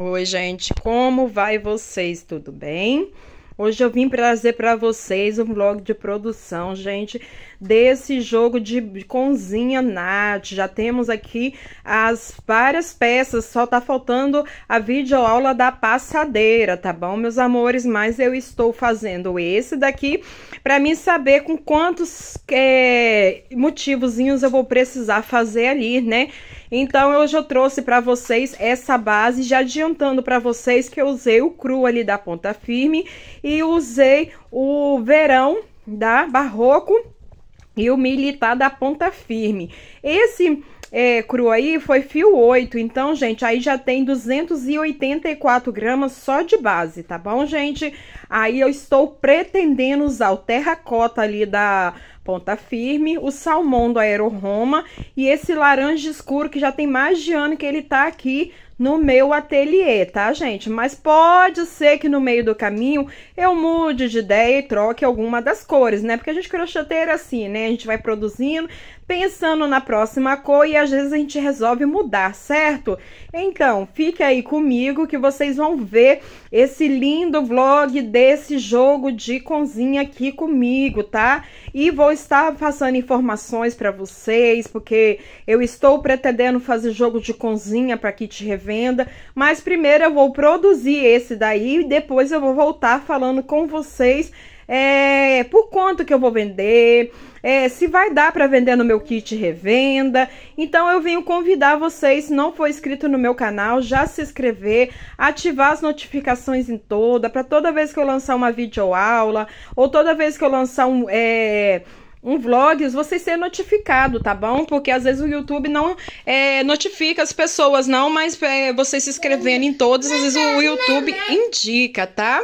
Oi, gente, como vai vocês? Tudo bem? Hoje eu vim trazer para vocês um vlog de produção, gente, desse jogo de cozinha, Nath. Já temos aqui as várias peças, só tá faltando a videoaula da passadeira, tá bom, meus amores? Mas eu estou fazendo esse daqui para mim saber com quantos é, motivozinhos eu vou precisar fazer ali, né? Então hoje eu trouxe para vocês essa base, já adiantando para vocês que eu usei o cru ali da ponta firme e usei o verão da Barroco e o militar tá da ponta firme. Esse é, cru aí foi fio 8, então, gente, aí já tem 284 gramas só de base, tá bom, gente? Aí eu estou pretendendo usar o terracota ali da Ponta Firme, o salmão do Aero Roma e esse laranja escuro que já tem mais de ano que ele tá aqui no meu ateliê, tá, gente? Mas pode ser que no meio do caminho eu mude de ideia e troque alguma das cores, né? Porque a gente crocheteira assim, né? A gente vai produzindo, pensando na próxima cor e às vezes a gente resolve mudar, certo? Então, fique aí comigo que vocês vão ver esse lindo vlog desse jogo de cozinha aqui comigo, tá? E vou estar passando informações para vocês, porque eu estou pretendendo fazer jogo de cozinha para kit revenda, mas primeiro eu vou produzir esse daí e depois eu vou voltar falando com vocês é, por quanto que eu vou vender, é, se vai dar para vender no meu kit revenda. Então eu venho convidar vocês, se não for inscrito no meu canal, já se inscrever, ativar as notificações em toda, para toda vez que eu lançar uma videoaula ou toda vez que eu lançar um... É, um vlog, você ser notificado, tá bom? Porque às vezes o YouTube não é, notifica as pessoas, não, mas é, você se inscrevendo em todos, às vezes o YouTube indica, tá?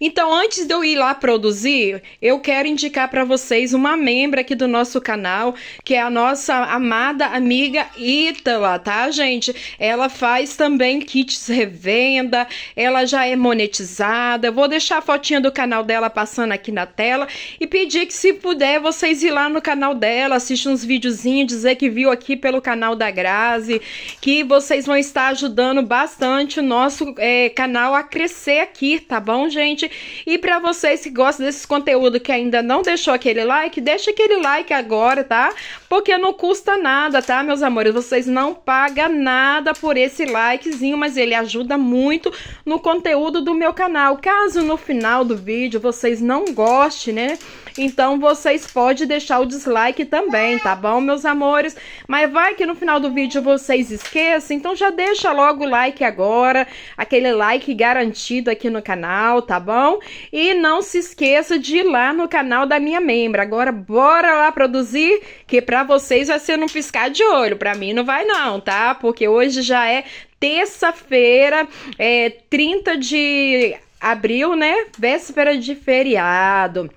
Então, antes de eu ir lá produzir, eu quero indicar para vocês uma membra aqui do nosso canal, que é a nossa amada amiga Ítala, tá, gente? Ela faz também kits revenda, ela já é monetizada. Eu vou deixar a fotinha do canal dela passando aqui na tela e pedir que, se puder, vocês ir lá no canal dela, assistir uns videozinhos, dizer que viu aqui pelo canal da Grazi, que vocês vão estar ajudando bastante o nosso é, canal a crescer aqui, tá bom, gente? E para vocês que gostam desse conteúdo que ainda não deixou aquele like, deixa aquele like agora, tá? Porque não custa nada, tá, meus amores? Vocês não pagam nada por esse likezinho, mas ele ajuda muito no conteúdo do meu canal. Caso no final do vídeo vocês não gostem, né? Então vocês podem deixar o dislike também, tá bom, meus amores? Mas vai que no final do vídeo vocês esqueçam, então já deixa logo o like agora, aquele like garantido aqui no canal, tá bom? E não se esqueça de ir lá no canal da minha membra. Agora bora lá produzir, que pra para vocês vai ser num piscar de olho, para mim não vai não, tá? Porque hoje já é terça-feira, é 30 de abril, né? Véspera de feriado.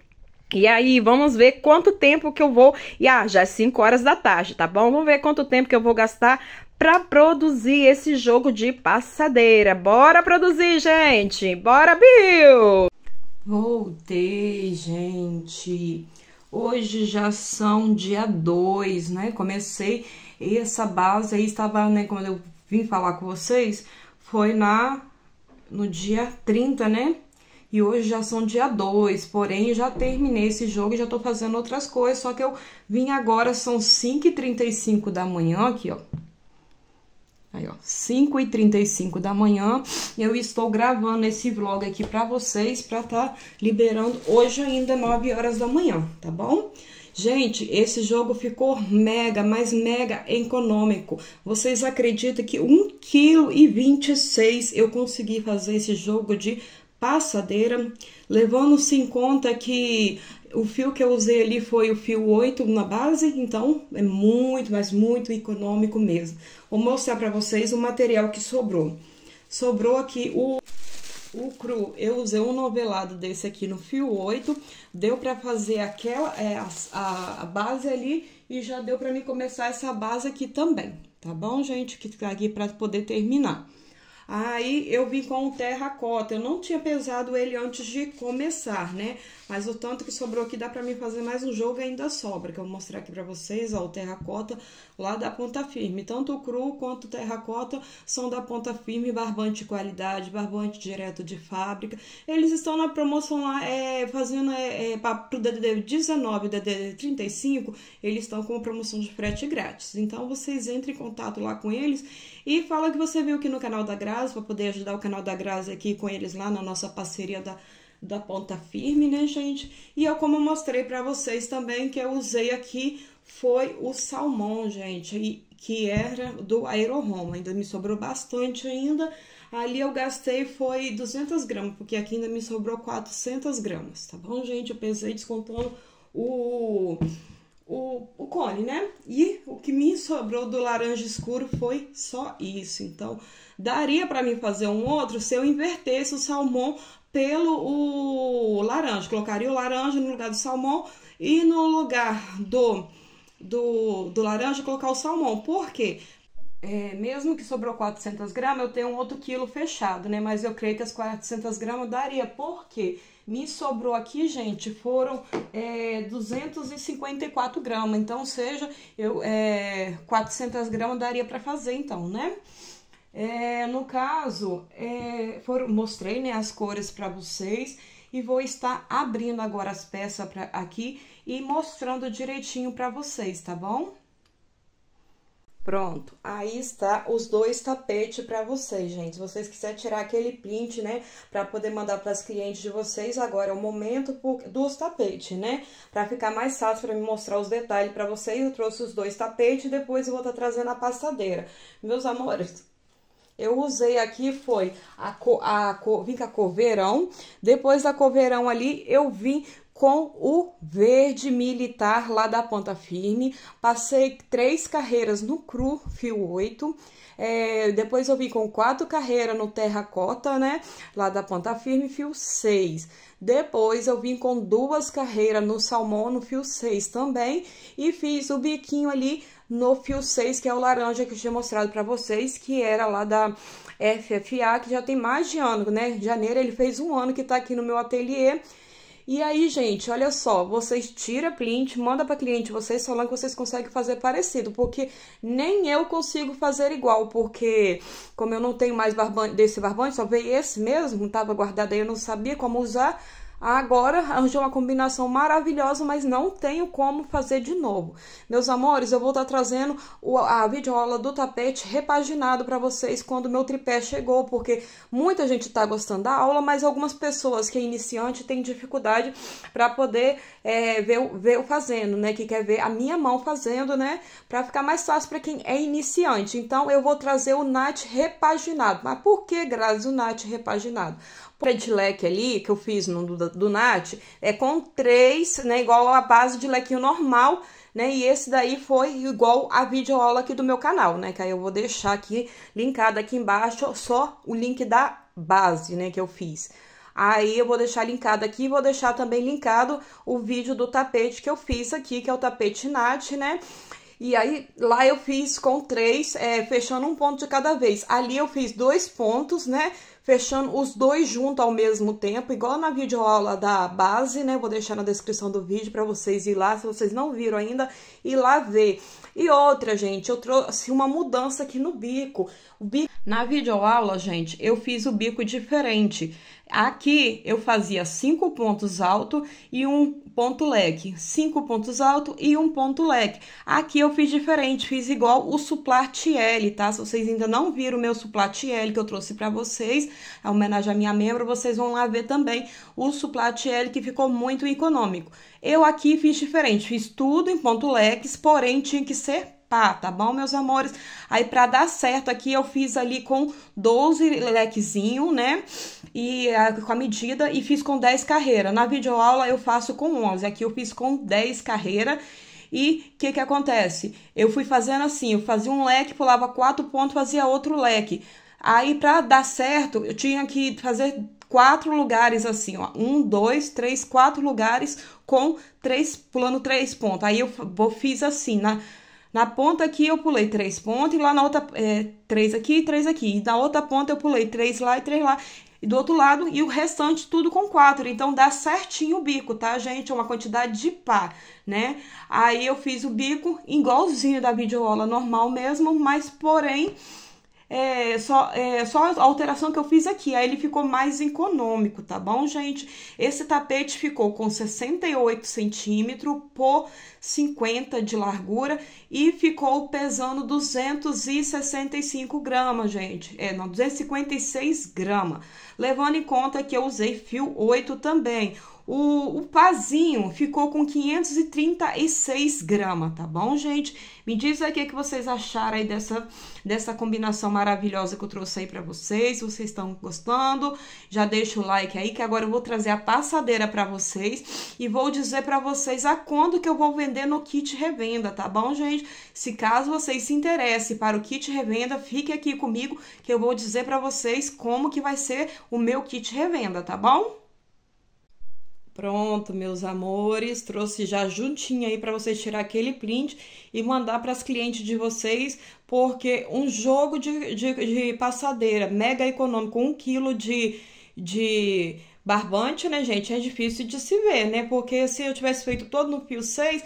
E aí, vamos ver quanto tempo que eu vou. E ah, já é 5 horas da tarde, tá bom? Vamos ver quanto tempo que eu vou gastar para produzir esse jogo de passadeira. Bora produzir, gente! Bora, Bill! Voltei, gente. Hoje já são dia 2, né? Comecei essa base aí, estava, né? Quando eu vim falar com vocês, foi na no dia 30, né? E hoje já são dia 2, porém já terminei esse jogo e já tô fazendo outras coisas, só que eu vim agora, são 5h35 da manhã aqui, ó. Aí, ó, 5h35 da manhã, eu estou gravando esse vlog aqui pra vocês, pra tá liberando hoje ainda 9 horas da manhã, tá bom? Gente, esse jogo ficou mega, mas mega econômico. Vocês acreditam que 1,26 kg eu consegui fazer esse jogo de passadeira, levando-se em conta que o fio que eu usei ali foi o fio 8 na base, então é muito, mas muito econômico mesmo. Vou mostrar para vocês o material que sobrou. Sobrou aqui o, o cru, eu usei um novelado desse aqui no fio 8, deu para fazer aquela, é, a, a base ali e já deu para mim começar essa base aqui também, tá bom, gente? Que tá aqui para poder terminar. Aí eu vim com o terracota, eu não tinha pesado ele antes de começar, né? Mas o tanto que sobrou aqui dá pra mim fazer mais um jogo ainda sobra, que eu vou mostrar aqui pra vocês, ó, o terracota lá da ponta firme. Tanto o cru quanto o terracota são da ponta firme, barbante de qualidade, barbante direto de fábrica. Eles estão na promoção lá, é, fazendo é, é, pro DDD19 e DDD35, eles estão com promoção de frete grátis. Então, vocês entrem em contato lá com eles e fala que você viu aqui no canal da Grazi, para poder ajudar o canal da Grazi aqui com eles lá na nossa parceria da da ponta firme, né, gente? E eu, como mostrei para vocês também, que eu usei aqui foi o salmão, gente, e, que era do Home. Ainda me sobrou bastante ainda. Ali eu gastei foi 200 gramas, porque aqui ainda me sobrou 400 gramas, tá bom, gente? Eu pensei descontando o, o, o cone, né? E o que me sobrou do laranja escuro foi só isso. Então, daria para mim fazer um outro se eu invertesse o salmão pelo o laranja. Colocaria o laranja no lugar do salmão e no lugar do, do, do laranja colocar o salmão. Por quê? É, mesmo que sobrou 400 gramas, eu tenho um outro quilo fechado, né? Mas eu creio que as 400 gramas daria. Por quê? Me sobrou aqui, gente, foram é, 254 gramas. Então, seja, eu, é, 400 gramas daria para fazer, então, né? É, no caso, é, for, mostrei né, as cores para vocês e vou estar abrindo agora as peças pra, aqui e mostrando direitinho para vocês, tá bom? Pronto, aí está os dois tapetes para vocês, gente. Se vocês quiserem tirar aquele print, né, para poder mandar para as clientes de vocês, agora é o momento dos tapetes, né? Para ficar mais fácil para me mostrar os detalhes para vocês, eu trouxe os dois tapetes e depois eu vou estar tá trazendo a passadeira. Meus amores, eu usei aqui foi a, co, a co, vim com a cor verão, depois da cor verão ali eu vim com o verde militar lá da ponta firme, passei três carreiras no cru fio 8, é, depois eu vim com quatro carreiras no terracota, né, lá da ponta firme, fio 6. Depois eu vim com duas carreiras no salmão, no fio 6 também, e fiz o biquinho ali no fio 6, que é o laranja que eu tinha mostrado para vocês, que era lá da FFA, que já tem mais de ano, né? Janeiro ele fez um ano que tá aqui no meu ateliê. E aí, gente, olha só, vocês tira print, manda para cliente vocês falando que vocês conseguem fazer parecido, porque nem eu consigo fazer igual, porque como eu não tenho mais barbante, desse barbante, só veio esse mesmo, tava guardado aí, eu não sabia como usar, Agora arranjou uma combinação maravilhosa, mas não tenho como fazer de novo. Meus amores, eu vou estar tá trazendo a videoaula do tapete repaginado para vocês quando meu tripé chegou, porque muita gente está gostando da aula, mas algumas pessoas que é iniciante têm dificuldade para poder é, ver, ver eu fazendo, né? Que quer ver a minha mão fazendo, né? Para ficar mais fácil para quem é iniciante. Então, eu vou trazer o Nat repaginado. Mas por que, Grazi, o Nat repaginado? leque ali, que eu fiz no do, do Nat, é com três, né, igual a base de lequinho normal, né, e esse daí foi igual a videoaula aqui do meu canal, né, que aí eu vou deixar aqui, linkado aqui embaixo, só o link da base, né, que eu fiz. Aí eu vou deixar linkado aqui, vou deixar também linkado o vídeo do tapete que eu fiz aqui, que é o tapete Nat, né, e aí, lá eu fiz com três, é, fechando um ponto de cada vez. Ali eu fiz dois pontos, né? fechando os dois junto ao mesmo tempo, igual na videoaula da base, né? Vou deixar na descrição do vídeo para vocês ir lá, se vocês não viram ainda, ir lá ver. E outra, gente, eu trouxe uma mudança aqui no bico o bico. Na videoaula, gente, eu fiz o bico diferente. Aqui eu fazia cinco pontos alto e um ponto leque, cinco pontos alto e um ponto leque. Aqui eu fiz diferente, fiz igual o suplate L, tá? Se vocês ainda não viram o meu suplate L que eu trouxe para vocês, é homenagem à minha membro, vocês vão lá ver também o suplate L que ficou muito econômico. Eu aqui fiz diferente, fiz tudo em ponto leques, porém tinha que ser pá, tá bom, meus amores? Aí, para dar certo aqui, eu fiz ali com 12 lequezinho, né? E ah, com a medida, e fiz com 10 carreiras. Na videoaula, eu faço com 11. Aqui, eu fiz com 10 carreiras. E o que que acontece? Eu fui fazendo assim, eu fazia um leque, pulava quatro pontos, fazia outro leque. Aí, para dar certo, eu tinha que fazer quatro lugares assim, ó. Um, dois, três, quatro lugares com três, pulando três pontos. Aí eu fiz assim, na, na ponta aqui eu pulei três pontos, e lá na outra, é, três aqui e três aqui. E na outra ponta eu pulei três lá e três lá. E do outro lado, e o restante tudo com quatro. Então, dá certinho o bico, tá, gente? É uma quantidade de pá, né? Aí, eu fiz o bico igualzinho da videoaula normal mesmo, mas, porém, é, só, é, só a alteração que eu fiz aqui. Aí ele ficou mais econômico, tá bom, gente? Esse tapete ficou com 68 centímetros por 50 de largura e ficou pesando 265 gramas, gente. É, não, 256 gramas. Levando em conta que eu usei fio 8 também. O, o pazinho ficou com 536 gramas, tá bom, gente? Me diz aí o que, que vocês acharam aí dessa, dessa combinação maravilhosa que eu trouxe aí pra vocês. Se vocês estão gostando, já deixa o like aí, que agora eu vou trazer a passadeira pra vocês. E vou dizer pra vocês a quando que eu vou vender no kit revenda, tá bom, gente? Se caso vocês se interessem para o kit revenda, fique aqui comigo que eu vou dizer pra vocês como que vai ser o meu kit revenda, tá bom? Pronto, meus amores, trouxe já juntinho aí para vocês tirar aquele print e mandar para as clientes de vocês, porque um jogo de, de, de passadeira mega econômico, um quilo de, de barbante, né, gente? É difícil de se ver, né? Porque se eu tivesse feito todo no fio 6,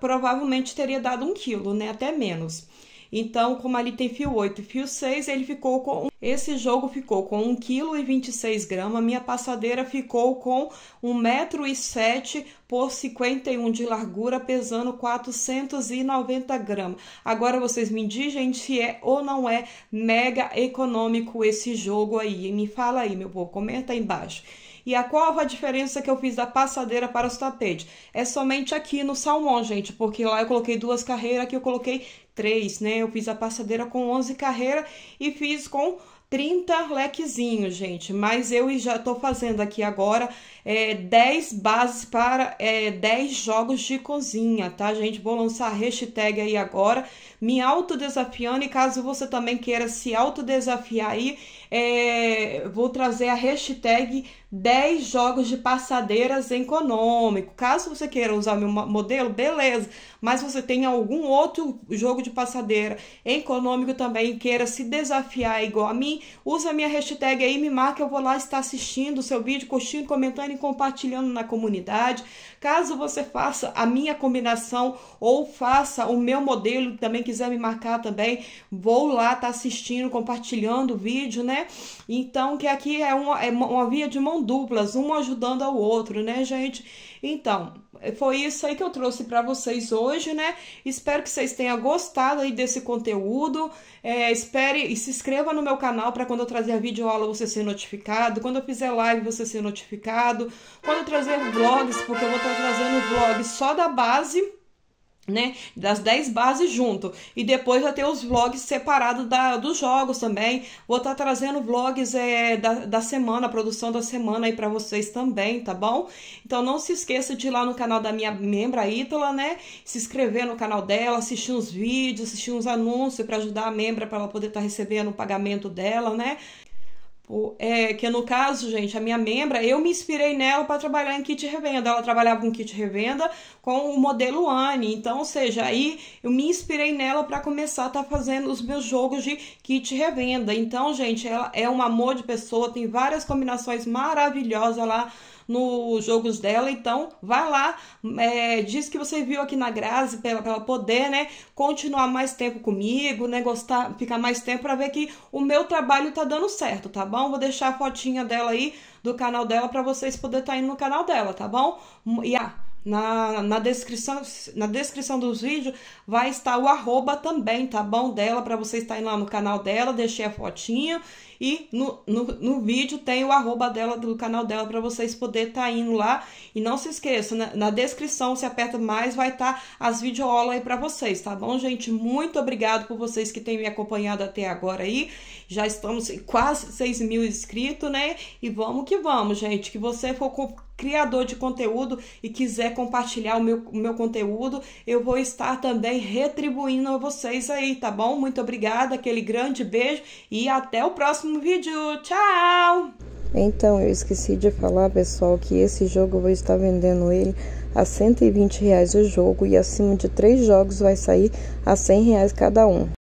provavelmente teria dado um quilo, né? Até menos. Então, como ali tem fio 8 e fio 6, ele ficou com esse jogo ficou com 1,26 kg, minha passadeira ficou com 1,7m por 51 de largura, pesando 490 gramas. Agora vocês me dizem, gente, se é ou não é mega econômico esse jogo aí. Me fala aí, meu povo, comenta aí embaixo. E a qual a diferença que eu fiz da passadeira para os tapetes? É somente aqui no salmão, gente, porque lá eu coloquei duas carreiras, aqui eu coloquei três, né? Eu fiz a passadeira com 11 carreiras e fiz com 30 lequezinhos, gente, mas eu já estou fazendo aqui agora é, 10 bases para é, 10 jogos de cozinha, tá, gente? Vou lançar a hashtag aí agora, me autodesafiando, e caso você também queira se autodesafiar aí, é, vou trazer a hashtag 10 jogos de passadeiras econômico. Caso você queira usar meu modelo, beleza, mas você tem algum outro jogo de passadeira econômico também queira se desafiar igual a mim, usa a minha hashtag aí, me marca, eu vou lá estar assistindo o seu vídeo, curtindo, comentando e compartilhando na comunidade. Caso você faça a minha combinação ou faça o meu modelo, também quiser me marcar também, vou lá estar assistindo, compartilhando o vídeo, né? Então, que aqui é uma, é uma via de mão duplas, um ajudando ao outro, né, gente? Então, foi isso aí que eu trouxe para vocês hoje, né? Espero que vocês tenham gostado aí desse conteúdo. É, espere e se inscreva no meu canal para quando eu trazer vídeo aula você ser notificado, quando eu fizer live você ser notificado, quando eu trazer vlogs, porque eu vou estar trazendo vlogs só da base né, das 10 bases junto. E depois vai ter os vlogs separados da, dos jogos também. Vou estar tá trazendo vlogs é, da, da semana, a produção da semana aí para vocês também, tá bom? Então não se esqueça de ir lá no canal da minha membra Ítala, né? Se inscrever no canal dela, assistir uns vídeos, assistir uns anúncios para ajudar a membra para ela poder estar tá recebendo o pagamento dela, né? Tipo, é, que no caso, gente, a minha membra, eu me inspirei nela para trabalhar em kit revenda. Ela trabalhava com kit revenda com o modelo Anne. Então, ou seja, aí eu me inspirei nela para começar a estar tá fazendo os meus jogos de kit revenda. Então, gente, ela é um amor de pessoa, tem várias combinações maravilhosas lá nos jogos dela. Então, vai lá, é, diz que você viu aqui na Grazi pra ela poder, né, continuar mais tempo comigo, né, gostar, ficar mais tempo para ver que o meu trabalho tá dando certo, tá bom? Vou deixar a fotinha dela aí do canal dela para vocês poderem estar tá indo no canal dela, tá bom? E a ah, na, na, descrição, na descrição dos vídeos vai estar o arroba também, tá bom? Dela, para vocês estarem tá lá no canal dela, deixei a fotinha. E no, no, no vídeo tem o arroba dela, do canal dela, para vocês poderem estar tá indo lá. E não se esqueça, na, na descrição, se aperta mais, vai estar tá as videoaulas aí para vocês, tá bom, gente? Muito obrigado por vocês que têm me acompanhado até agora aí. Já estamos quase 6 mil inscritos, né? E vamos que vamos, gente. Que você for criador de conteúdo e quiser compartilhar o meu, o meu conteúdo, eu vou estar também retribuindo a vocês aí, tá bom? Muito obrigada, aquele grande beijo e até o próximo próximo vídeo. Tchau! Então, eu esqueci de falar, pessoal, que esse jogo eu vou estar vendendo ele a 120 reais o jogo e acima de três jogos vai sair a 100 reais cada um.